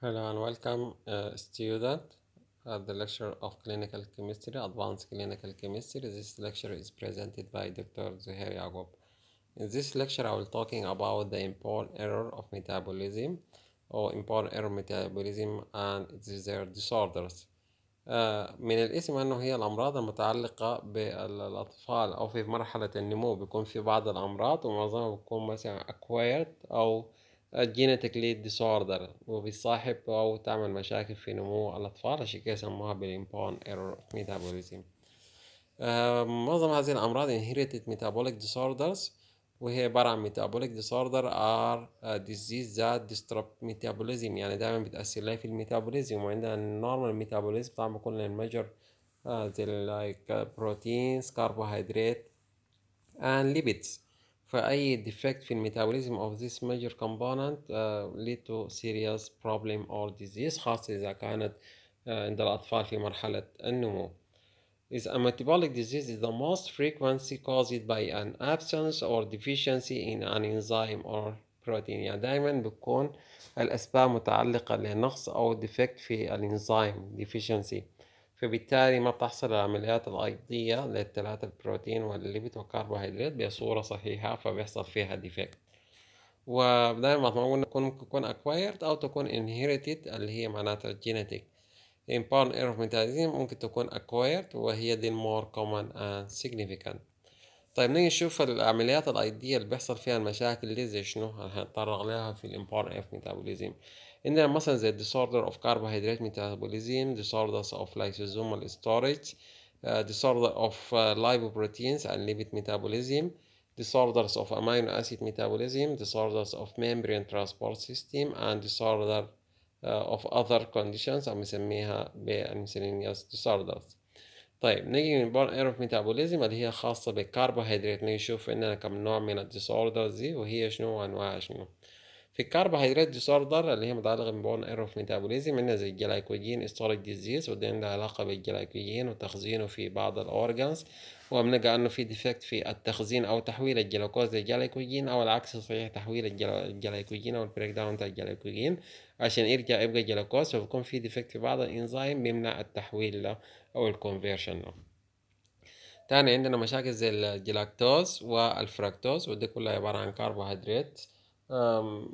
Hello and welcome uh, student at the lecture of clinical chemistry, advanced clinical chemistry. This lecture is presented by Dr. Zuhair Yaqub. In this lecture, I will talking about the import error of metabolism or import error metabolism and their disorders. من الاسم انه هي الامراض المتعلقة بالاطفال او في مرحلة النمو بيكون في بعض الامراض ومعظمها بيكون مثلا acquired او جينيتيكلي ليد ديسوردر وبيصاحب أو تعمل مشاكل في نمو الأطفال عشان كده يسموها بالإمبون إيرور ميتابوليزم معظم هذه الأمراض inherited يعني metabolic disorders وهي عبارة عن metabolic disorder are ديزيز that disrupt ميتابوليزم يعني دايما بتأثر لها في الميتابوليزم وعندنا النورمال ميتابوليزم طبعا بيكون المجر آه، زي لايك like proteins اند and lipids فأي defect في الميتابوليزم of this major component uh, lead to serious problem or disease خاصة إذا كانت uh, عند الأطفال في مرحلة النمو. Is a metabolic disease is the most frequency caused by an absence or deficiency in an enzyme or protein يعني دائما بتكون الأسباب متعلقة لنقص أو defect في الإنزيم deficiency فبالتالي ما بتحصل العمليات الأيضية للثلاثة البروتين والليبيد والكربوهيدرات بصورة صحيحة فبيحصل فيها ديفكت ودائما ما قلنا تكون ممكن تكون اكوايرد أو تكون inherited اللي هي معناتها genetic inborn ايرف of ممكن تكون اكوايرد وهي دي المور كومن اند سيجنيفيكانت طيب نيجي نشوف العمليات الأيضية اللي بيحصل فيها المشاكل دي زي شنو هنتطرق لها في الامبارن ايرف ميتابوليزم عندنا مثلا زي disorder of carbohydrate metabolism disorders of lysosomal storage uh, disorder of uh, lipoproteins and lipid metabolism disorders of amino acid metabolism disorders of membrane transport system and disorder uh, of other conditions بنسميها بالميسلينيوس disorders طيب نيجي من بون ايرور ميتابوليزم اللي هي خاصة بالكربوهيدرات نشوف اننا كم نوع من الديسوردرز دي وهي شنو وانواعها شنو في الكربوهيدرات disorder اللي هي متعلقة بمبون ايرور ميتابوليزم الميتابوليزم منها زي الجلايكوجين ستوريك ديزيز ودي عندها علاقة بالجلايكوجين وتخزينه في بعض الأورجانز وبنلقى أنه في ديفكت في التخزين أو تحويل الجلوكوز للجلايكوجين أو العكس صحيح تحويل الجلايكوجين أو البريك داون بتاع الجلايكوجين عشان يرجع يبقى جلوكوز فبيكون في ديفكت في بعض الإنزيم بيمنع التحويل له أو الكونفرشن له تاني عندنا مشاكل زي الجلاكتوز والفراكتوز ودي كلها عبارة عن كربوهيدرات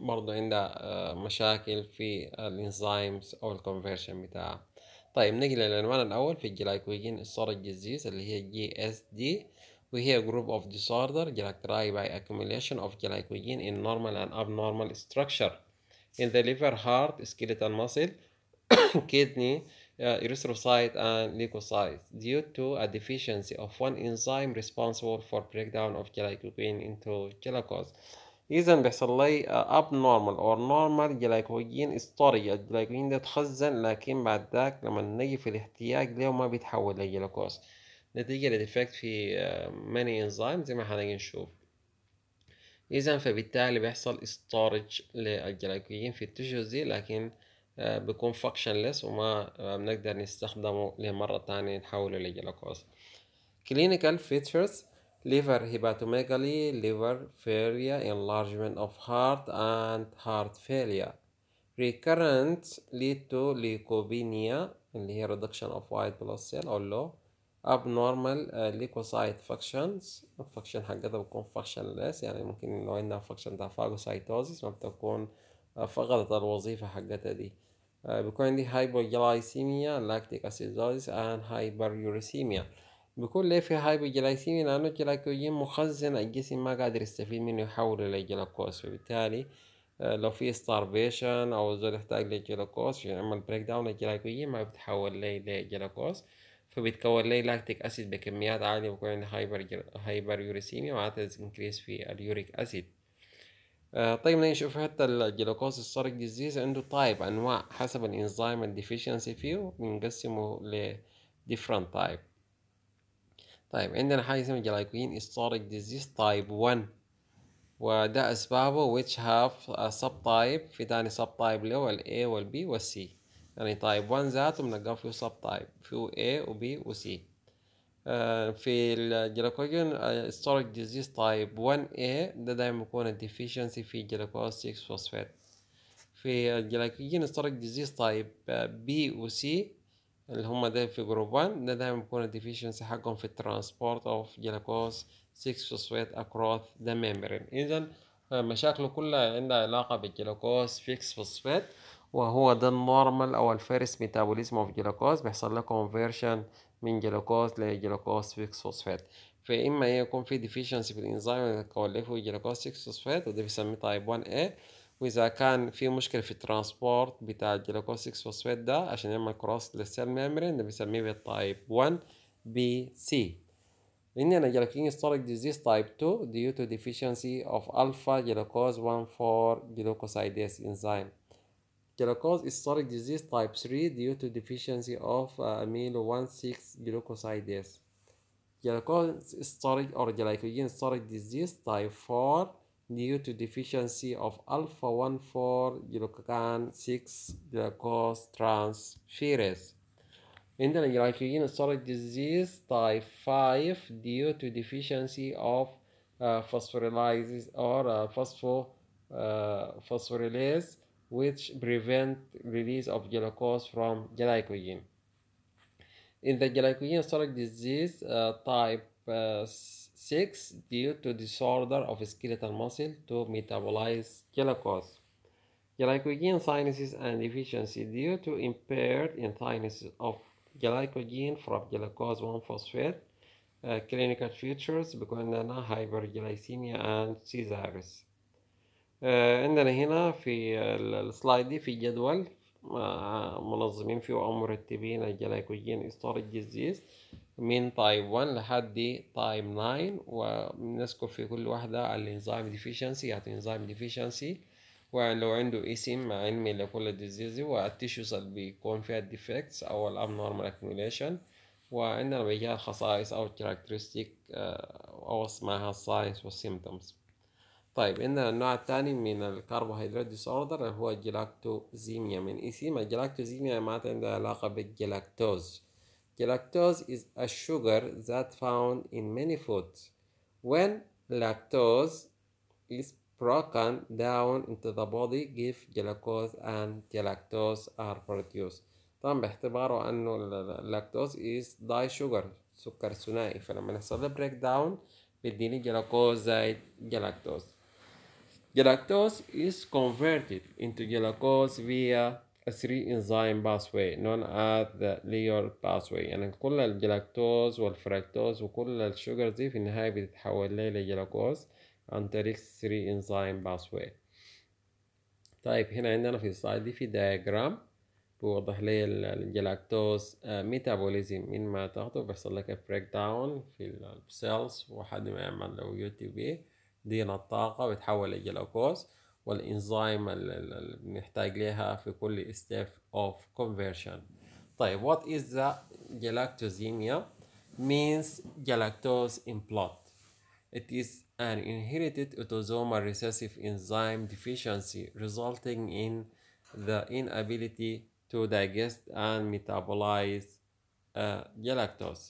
برضو عندها مشاكل في الانزيمز او الكونفرشن بتاعها طيب نجي للعنوان الاول في الجلايكوجين storage disease اللي هي جي اس دي group of disorder characterized by accumulation of glycogen in normal and abnormal structure in the liver, heart, skeletal muscle, kidney, erythrocyte, and leukocytes due to a deficiency of one enzyme responsible for breakdown of glycogen into glucose. اذا بيحصل لي اب نورمال اور نورمال جلايكوجين استوري الجلايكوجين ده تخزن لكن بعد ذاك لما نيجي في الاحتياج ليه ما بيتحول لجلوكوز نتيجة لديفكت في ماني آه, انزيم زي ما هنيجي نشوف اذا فبالتالي بيحصل استورج للجلايكوجين في التشوز دي لكن آه, بيكون فاكشنلس وما آه, بنقدر نستخدمه لمرة تانية نحوله لجلوكوز كلينيكال فيتشرز liver hepatomegaly, liver failure, enlargement of heart and heart failure. Recurrent lead to leukopenia اللي هي reduction of white blood cell أو low abnormal uh, leukocyte functions function حقتها بتكون functionless يعني ممكن لو عندنا function بتاع phagocytosis ما بتكون فقدت الوظيفة حقتها دي بيكون عندي hypoglycemia lactic acidosis and hyperuricemia بيكون ليه في بجلايسيمي لأنه الجلايكوجين مخزن الجسم ما قادر يستفيد منه يحوله لجلوكوز فبالتالي آه، لو في ستارفيشن او الزول يحتاج للجلوكوز يعمل يعني بريك داون الجلايكوجين ما بتحول لي لجلوكوز فبيتكون لي لاكتيك اسيد بكميات عاليه بكون عندي هايبر هايبر يوريسيميا معناتها انكريس في اليوريك اسيد آه، طيب نشوف حتى الجلوكوز السرق ديزيز عنده تايب انواع حسب الانزيم الديفيشنسي فيه بنقسمه ل different type طيب عندنا حاجة اسمها جلايكوين ستورج ديزيز تايب 1 وده أسبابه which have a subtype في تاني subtype تايب له ال A وال B وال C يعني تايب 1 ذاته بنلقاه فيه subtype فيه A و B و C آه، في الجلوكوجين ستورج ديزيز تايب 1A ده دايما بيكون deficiency في جلوكوز 6 فوسفات في الجلوكوجين ستورج ديزيز تايب B و C اللي هم ده في جروب 1 ده دايما بيكون الديفيشنس حقهم في الترانسبورت اوف جلوكوز 6 فوسفات اكروث ذا ميمبرين اذا مشاكله كلها عندها علاقة بالجلوكوز 6 فوسفات وهو ده النورمال او الفيرست ميتابوليزم اوف جلوكوز بيحصل له كونفرشن من جلوكوز لجلوكوز 6 فوسفات فاما يكون في ديفيشنس في الانزيم اللي بيتكون له جلوكوز 6 فوسفات وده بيسميه تايب 1 a واذا كان في مشكله في الترانسبورت بتاع الجلوكوز 6 فوسفيت ده عشان يعمل كروس للسيل ميمبرين بنسميه بالتايب 1 بي سي عندنا جلوكين ستوريك ديزيز تايب 2 ديو تو ديفيشنسي اوف الفا جلوكوز 14 جلوكوسايديز انزيم جلوكوز ستوريك ديزيز تايب 3 ديو تو ديفيشنسي اوف اميلو 16 جلوكوسايديز جلوكوز ستوريك اور جلايكوجين ستوريك ديزيز تايب 4 due to deficiency of alpha 1,4 glucagon 6 glucose transferase. glycogen storage disease type 5 due to deficiency of uh, phosphorylases or uh, phospho, uh, phosphorylase which prevent release of glucose from glycogen. In the glycogen storage disease uh, type uh, 6 due to disorder of skeletal muscle to metabolize glucose. Glycogen synthesis and deficiency due to impaired synthesis of glycogen from glucose 1-phosphate. Uh, clinical features بيكون hyperglycemia and seizures. آه عندنا هنا في السلايد دي في جدول مع آه، منظمين فيه أو مرتبين الجلايكوجين ستورج ديزيز من تايب 1 لحد تايب 9 ونذكر في كل واحدة الانزيم ديفيشنسي يعني انزيم ديفيشنسي ولو عنده اسم علمي لكل ديزيز والتيشوز اللي بيكون فيها الديفكتس أو الابنورمال اكيوميليشن وعندنا بيجي الخصائص أو الكاركترستيك آه، أو اسمها الساينس والسيمتومز طيب عندنا النوع الثاني من الكربوهيدرات ديسوردر هو الجلاكتوزيميا من اسمها الجلاكتوزيميا معناتها عندها علاقة بالجلاكتوز جلاكتوز is a sugar that found in many foods. When lactose is broken down into the body, give glucose and galactose are produced. طبعا باعتباره انه اللاكتوز is داي sugar سكر ثنائي فلما نحصل بريك داون بيديني جلاكوز زائد جلاكتوز Galactose is converted into glucose via a three enzyme pathway known as the Lior pathway يعني كل الجلاكتوز والفراكتوز وكل الشوجر دي في النهاية بتتحول لي لجلاكوز عن طريق three enzyme pathway طيب هنا عندنا في السلايد دي في diagram بيوضح لي الجلاكتوز آه، ميتابوليزم من ما تاخده بيحصل لك بريك داون في السيلز وحد ما يعمل له يو تي بي دينا الطاقة ويتحول لجلوكوز والإنزيم اللي بنحتاج لها في كل step of conversion طيب what is the galactosemia means galactose in blood It is an inherited autosomal recessive enzyme deficiency resulting in the inability to digest and metabolize uh, galactose.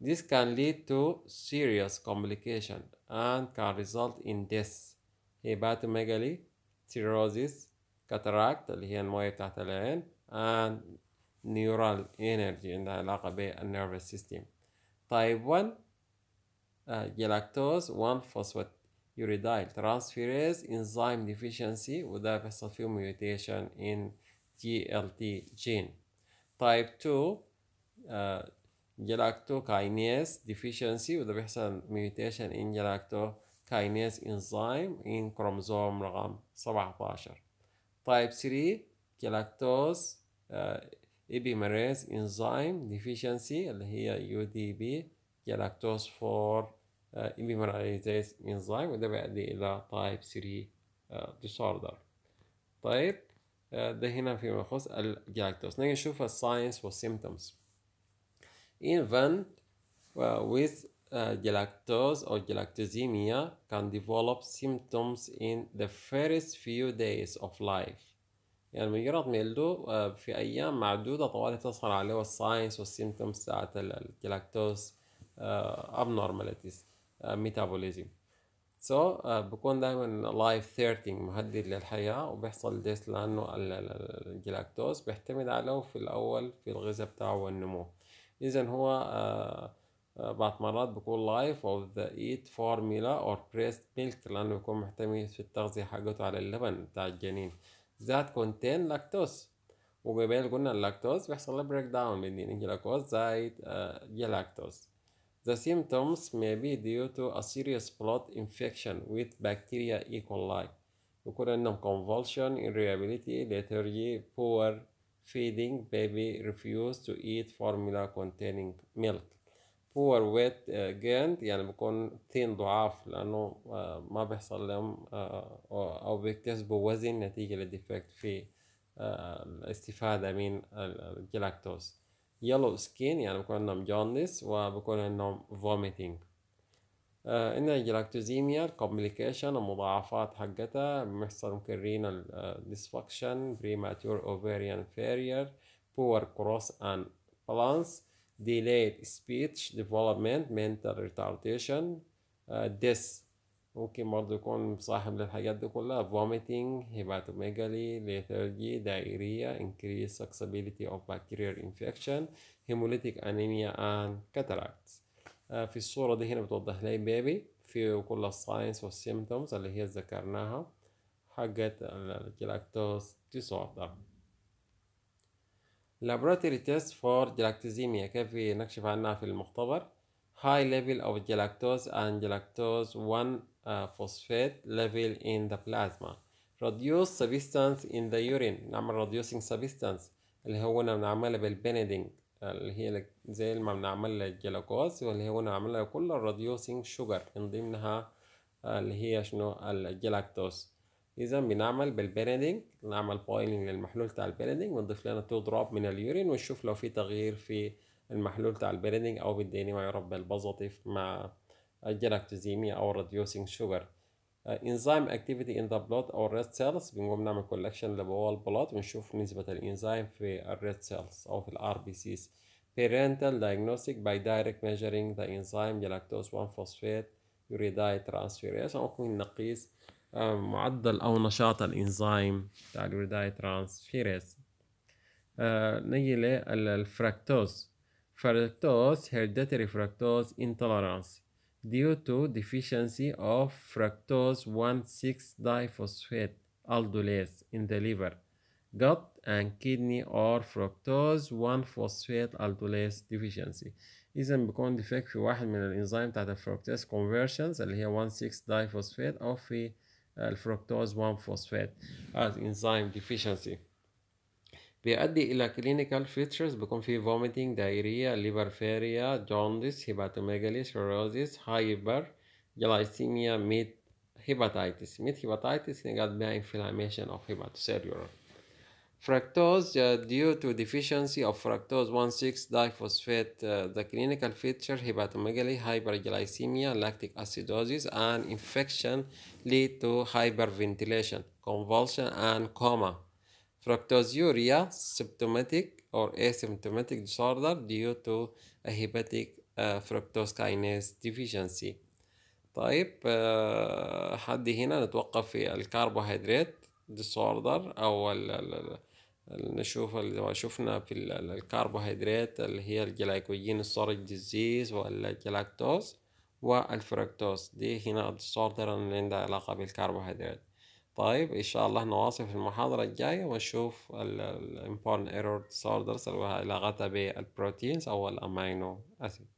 This can lead to serious complication and can result in death, hepatomegaly, cirrhosis, cataract اللي هي المية بتاعت العين and neural energy عندها علاقة بالnervous system. Type 1 uh, galactose 1 phosphate uridyl transferase enzyme deficiency وده بيحصل فيه mutation in GLT gene. Type 2 uh, جلاكتو كاينيز ديفيشنسي وده بيحصل ميوتيشن ان جلاكتو كاينيز انزيم ان كروموزوم رقم 17 تايب 3 جلاكتوز ايبيميريز انزيم ديفيشنسي اللي هي يو دي بي جلاكتوز 4 ايبيميريزيز انزيم وده بيؤدي الى تايب 3 ديسوردر طيب آه، ده هنا فيما يخص الجلاكتوز نيجي نشوف الساينس والسيمتومز infant well, with uh, galactose or galactosemia can develop symptoms in the first few days of life يعني مجرد ما يلدو آه، في أيام معدودة طوال تظهر عليه الساينس والسيمتومز تاعت الجلاكتوز آه، abnormalities ميتابوليزم آه، سو بكون دايما لايف ثيرتينج مهدد للحياة وبيحصل ديس لأنه الجلاكتوز بيعتمد عليه في الأول في الغذاء بتاعه والنمو اذا هو آه، آه، بعض مرات بيكون لايف اوف ذا ايت فورميلا اور بريست ميلك لانه بيكون محتمي في التغذيه حقته على اللبن بتاع الجنين ذات كونتين لاكتوز وبالبال قلنا اللاكتوز بيحصل له بريك داون بين جلاكوز زائد جلاكتوز The symptoms may be due to a serious blood infection with bacteria E. coli. يكون عندهم convulsion, irritability, lethargy, poor feeding baby refuse to eat formula containing milk poor weight uh, gain يعني بكون تين ضعاف لأنه uh, ما بيحصل لهم uh, أو بيكتسبوا وزن نتيجة للديفكت في الاستفادة من الجلاكتوز yellow skin يعني بكون عندهم جاندس وبكون عندهم vomiting انها جلاكتوزيميا الكومبليكيشن المضاعفات حقتها بيحصل ممكن رينال ديسفكشن بريماتور اوفيريان فيرير بور كروس ان بالانس delayed speech development mental retardation death ممكن برضه يكون صاحب للحاجات دي كلها vomiting hepatomegaly lethargy diarrhea increased susceptibility of bacterial infection hemolytic anemia and cataracts آه، في الصورة دي هنا بتوضح لي بيبي في كل الساينس والسيمتومز اللي هي ذكرناها حقت الجلاكتوز ديسوردر لابراتوري تيست فور جلاكتوزيميا كيف نكشف عنها في المختبر هاي ليفل اوف جلاكتوز اند جلاكتوز 1 فوسفيت ليفل ان ذا بلازما reduce substance in the urine نعمل reducing substance اللي هو نعمله بالبندينج اللي هي زي ما بنعمل الجلوكوز واللي هو بنعملها كل الريديوسينج شوجر من ضمنها آه، اللي هي شنو الجلاكتوز اذا بنعمل بالبريدنج نعمل بويلنج للمحلول بتاع البريدنج ونضيف لنا تو دروب من اليورين ونشوف لو في تغيير في المحلول بتاع البريدنج او بالديني ما يربي البوزيتيف مع الجلاكتوزيميا او الريديوسينج شوجر انزيم اكتيفيتي ان ذا بلود او ريد سيلز بنقوم نعمل كولكشن اللي هو البلود ونشوف نسبه الانزيم في الريد سيلز او في الار بي سيز parental diagnostic by direct measuring the enzyme galactose 1 phosphate uridine transferase ممكن نقيس آه، معدل او نشاط الانزيم بتاع اليوريداي ترانسفيريز آه نيجي للفركتوز فركتوز هيرديتري فركتوز انتولرانس due to deficiency of fructose 1,6-diphosphate aldolase in the liver, gut and kidney or fructose 1-phosphate aldolase deficiency. إذا بيكون ديفكت في واحد من الإنزيم بتاعت الفركتاز conversions اللي هي 1,6-diphosphate أو في الفركتوز 1 phosphate as enzyme deficiency بيؤدي إلى كلينيكال فيتشرز بيكون في فوميتنج دايريا ليبر فيريا جوندس هيباتوميجالي سيروزيس هايبر جلايسيميا ميت هيباتايتس ميت هيباتايتس نجات بها inflammation of hepatocellular Fructose uh, due to deficiency of fructose 1,6 diphosphate, uh, the clinical feature hepatomegaly, hyperglycemia, lactic acidosis, and infection lead to hyperventilation, convulsion, and coma. Fructosuria symptomatic or asymptomatic disorder due to تو hepatic فركتوز uh, fructose kinase deficiency طيب uh, حد هنا نتوقف في الكربوهيدرات disorder او ال نشوف اللي شفنا في الكربوهيدرات اللي هي الجلايكوجين ستورج ديزيز والجلاكتوز والفركتوز دي هنا الديسوردر اللي عندها علاقة بالكربوهيدرات طيب ان شاء الله نواصل في المحاضرة الجاية ونشوف الامبورن ايرور ديسوردرز اللي علاقتها بالبروتينز او الامينو اسيد